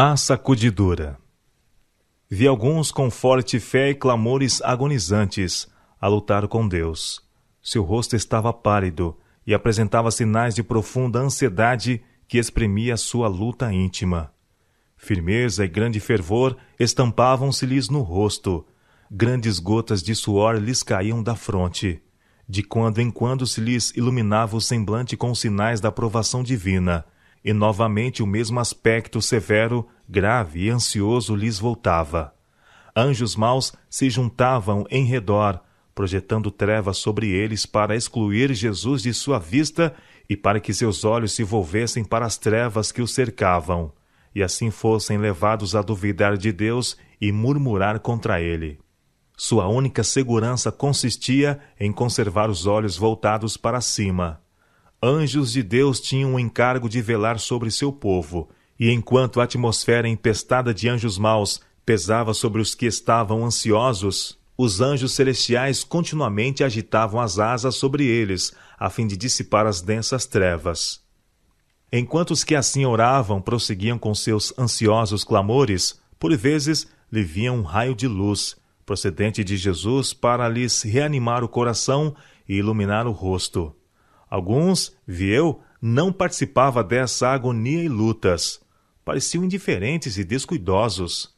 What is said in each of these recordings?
A sacudidura Vi alguns com forte fé e clamores agonizantes a lutar com Deus. Seu rosto estava pálido e apresentava sinais de profunda ansiedade que exprimia sua luta íntima. Firmeza e grande fervor estampavam-se-lhes no rosto. Grandes gotas de suor lhes caíam da fronte. De quando em quando se lhes iluminava o semblante com sinais da aprovação divina, e novamente o mesmo aspecto severo grave e ansioso lhes voltava. Anjos maus se juntavam em redor, projetando trevas sobre eles para excluir Jesus de sua vista e para que seus olhos se volvessem para as trevas que o cercavam, e assim fossem levados a duvidar de Deus e murmurar contra ele. Sua única segurança consistia em conservar os olhos voltados para cima. Anjos de Deus tinham o encargo de velar sobre seu povo e enquanto a atmosfera empestada de anjos maus pesava sobre os que estavam ansiosos, os anjos celestiais continuamente agitavam as asas sobre eles, a fim de dissipar as densas trevas. Enquanto os que assim oravam prosseguiam com seus ansiosos clamores, por vezes lhe vinha um raio de luz, procedente de Jesus, para lhes reanimar o coração e iluminar o rosto. Alguns, vi eu, não participava dessa agonia e lutas pareciam indiferentes e descuidosos.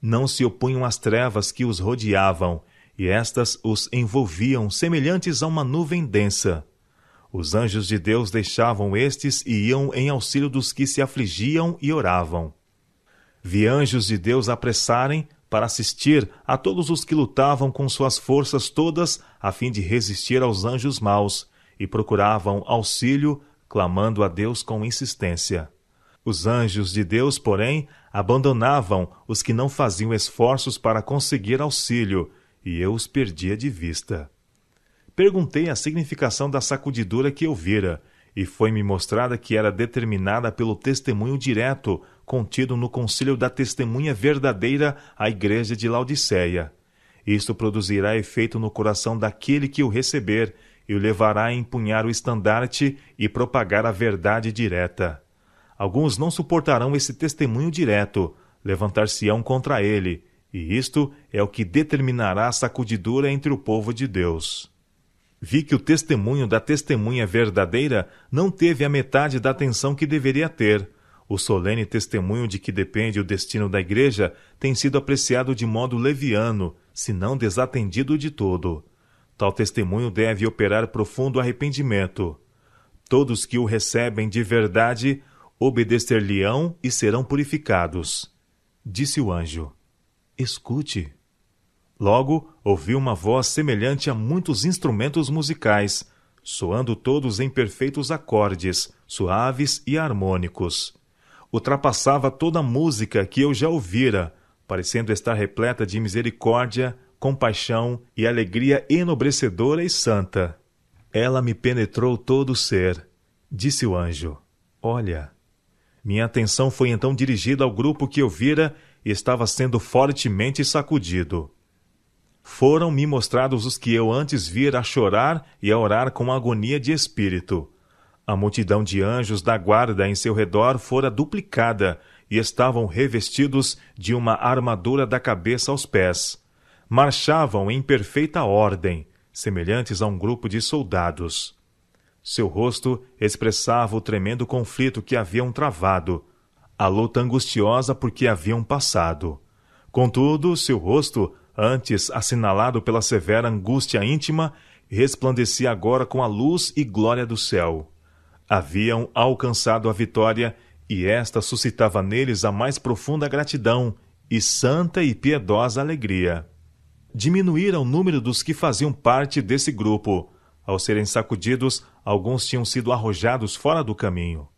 Não se opunham às trevas que os rodeavam, e estas os envolviam semelhantes a uma nuvem densa. Os anjos de Deus deixavam estes e iam em auxílio dos que se afligiam e oravam. Vi anjos de Deus apressarem para assistir a todos os que lutavam com suas forças todas a fim de resistir aos anjos maus e procuravam auxílio, clamando a Deus com insistência. Os anjos de Deus, porém, abandonavam os que não faziam esforços para conseguir auxílio, e eu os perdia de vista. Perguntei a significação da sacudidura que eu vira, e foi-me mostrada que era determinada pelo testemunho direto contido no concílio da testemunha verdadeira à igreja de Laodiceia. Isto produzirá efeito no coração daquele que o receber e o levará a empunhar o estandarte e propagar a verdade direta alguns não suportarão esse testemunho direto, levantar-se-ão contra ele, e isto é o que determinará a sacudidura entre o povo de Deus. Vi que o testemunho da testemunha verdadeira não teve a metade da atenção que deveria ter. O solene testemunho de que depende o destino da igreja tem sido apreciado de modo leviano, se não desatendido de todo. Tal testemunho deve operar profundo arrependimento. Todos que o recebem de verdade obedecer-lhe-ão e serão purificados. Disse o anjo: Escute. Logo ouvi uma voz semelhante a muitos instrumentos musicais, soando todos em perfeitos acordes, suaves e harmônicos. Ultrapassava toda a música que eu já ouvira, parecendo estar repleta de misericórdia, compaixão e alegria enobrecedora e santa. Ela me penetrou todo o ser. Disse o anjo: Olha, minha atenção foi então dirigida ao grupo que eu vira e estava sendo fortemente sacudido. Foram me mostrados os que eu antes vira a chorar e a orar com agonia de espírito. A multidão de anjos da guarda em seu redor fora duplicada e estavam revestidos de uma armadura da cabeça aos pés. Marchavam em perfeita ordem, semelhantes a um grupo de soldados. Seu rosto expressava o tremendo conflito que haviam travado, a luta angustiosa por que haviam passado. Contudo, seu rosto, antes assinalado pela severa angústia íntima, resplandecia agora com a luz e glória do céu. Haviam alcançado a vitória e esta suscitava neles a mais profunda gratidão e santa e piedosa alegria. Diminuíra o número dos que faziam parte desse grupo, ao serem sacudidos, alguns tinham sido arrojados fora do caminho.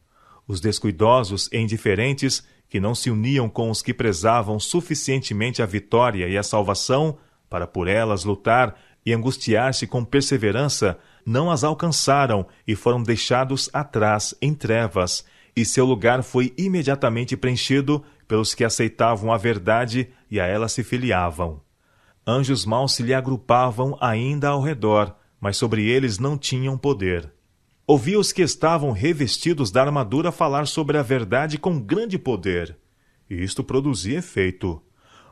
Os descuidosos e indiferentes, que não se uniam com os que prezavam suficientemente a vitória e a salvação para por elas lutar e angustiar-se com perseverança, não as alcançaram e foram deixados atrás em trevas, e seu lugar foi imediatamente preenchido pelos que aceitavam a verdade e a ela se filiavam. Anjos maus se lhe agrupavam ainda ao redor, mas sobre eles não tinham poder. Ouvi os que estavam revestidos da armadura falar sobre a verdade com grande poder. E isto produzia efeito.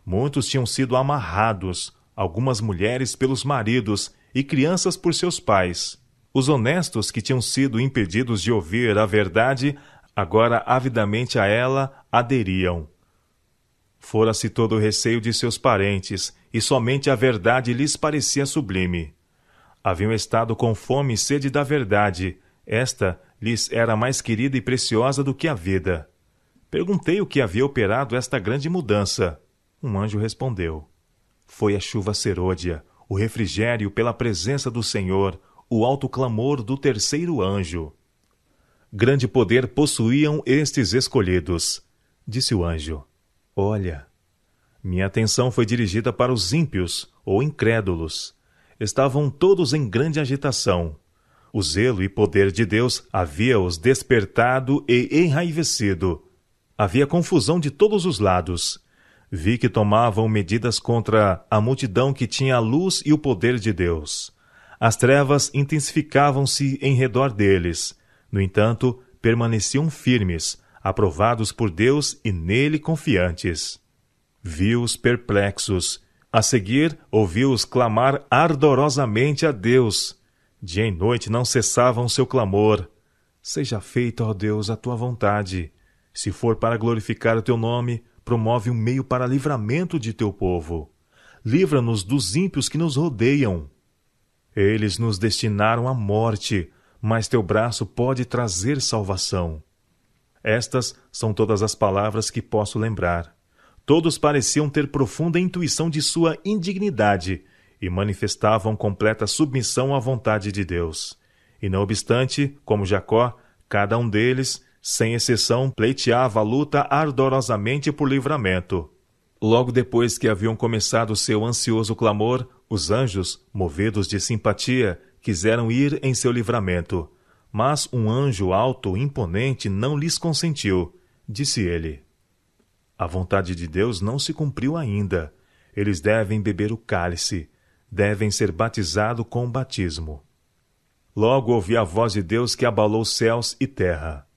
Muitos tinham sido amarrados, algumas mulheres pelos maridos e crianças por seus pais. Os honestos que tinham sido impedidos de ouvir a verdade, agora avidamente a ela aderiam. Fora-se todo o receio de seus parentes, e somente a verdade lhes parecia sublime. Haviam estado com fome e sede da verdade. Esta lhes era mais querida e preciosa do que a vida. Perguntei o que havia operado esta grande mudança. Um anjo respondeu: Foi a chuva serôdia, o refrigério pela presença do Senhor, o alto clamor do terceiro anjo. Grande poder possuíam estes escolhidos, disse o anjo. Olha, minha atenção foi dirigida para os ímpios ou incrédulos, estavam todos em grande agitação. O zelo e poder de Deus havia-os despertado e enraivecido. Havia confusão de todos os lados. Vi que tomavam medidas contra a multidão que tinha a luz e o poder de Deus. As trevas intensificavam-se em redor deles. No entanto, permaneciam firmes, aprovados por Deus e nele confiantes. Vi-os perplexos, a seguir, ouviu-os clamar ardorosamente a Deus. Dia e noite não cessavam seu clamor. Seja feita, ó Deus, a tua vontade. Se for para glorificar o teu nome, promove um meio para livramento de teu povo. Livra-nos dos ímpios que nos rodeiam. Eles nos destinaram à morte, mas teu braço pode trazer salvação. Estas são todas as palavras que posso lembrar. Todos pareciam ter profunda intuição de sua indignidade e manifestavam completa submissão à vontade de Deus. E não obstante, como Jacó, cada um deles, sem exceção, pleiteava a luta ardorosamente por livramento. Logo depois que haviam começado seu ansioso clamor, os anjos, movidos de simpatia, quiseram ir em seu livramento. Mas um anjo alto, imponente, não lhes consentiu. Disse ele: a vontade de Deus não se cumpriu ainda. Eles devem beber o cálice, devem ser batizados com o batismo. Logo ouvi a voz de Deus que abalou céus e terra.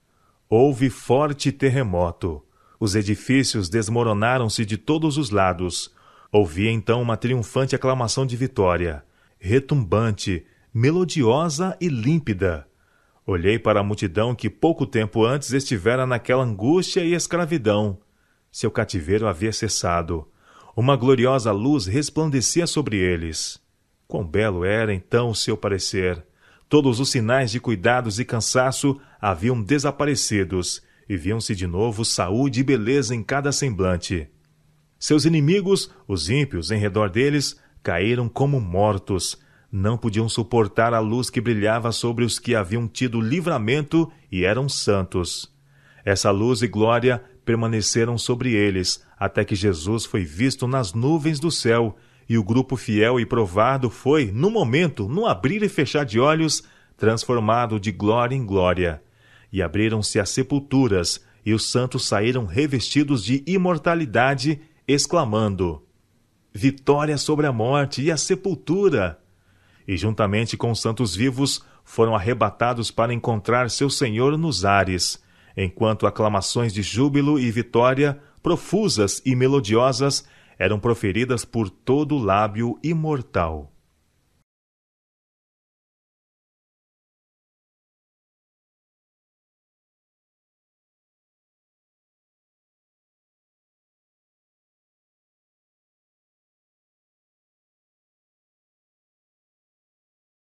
Houve forte terremoto. Os edifícios desmoronaram-se de todos os lados. Ouvi então uma triunfante aclamação de vitória, retumbante, melodiosa e límpida. Olhei para a multidão que pouco tempo antes estivera naquela angústia e escravidão seu cativeiro havia cessado. Uma gloriosa luz resplandecia sobre eles. Quão belo era então o seu parecer! Todos os sinais de cuidados e cansaço haviam desaparecidos e viam-se de novo saúde e beleza em cada semblante. Seus inimigos, os ímpios em redor deles, caíram como mortos. Não podiam suportar a luz que brilhava sobre os que haviam tido livramento e eram santos. Essa luz e glória permaneceram sobre eles, até que Jesus foi visto nas nuvens do céu, e o grupo fiel e provado foi, no momento, no abrir e fechar de olhos, transformado de glória em glória. E abriram-se as sepulturas, e os santos saíram revestidos de imortalidade, exclamando: Vitória sobre a morte e a sepultura! E juntamente com os santos vivos foram arrebatados para encontrar seu Senhor nos ares enquanto aclamações de júbilo e vitória, profusas e melodiosas, eram proferidas por todo o lábio imortal.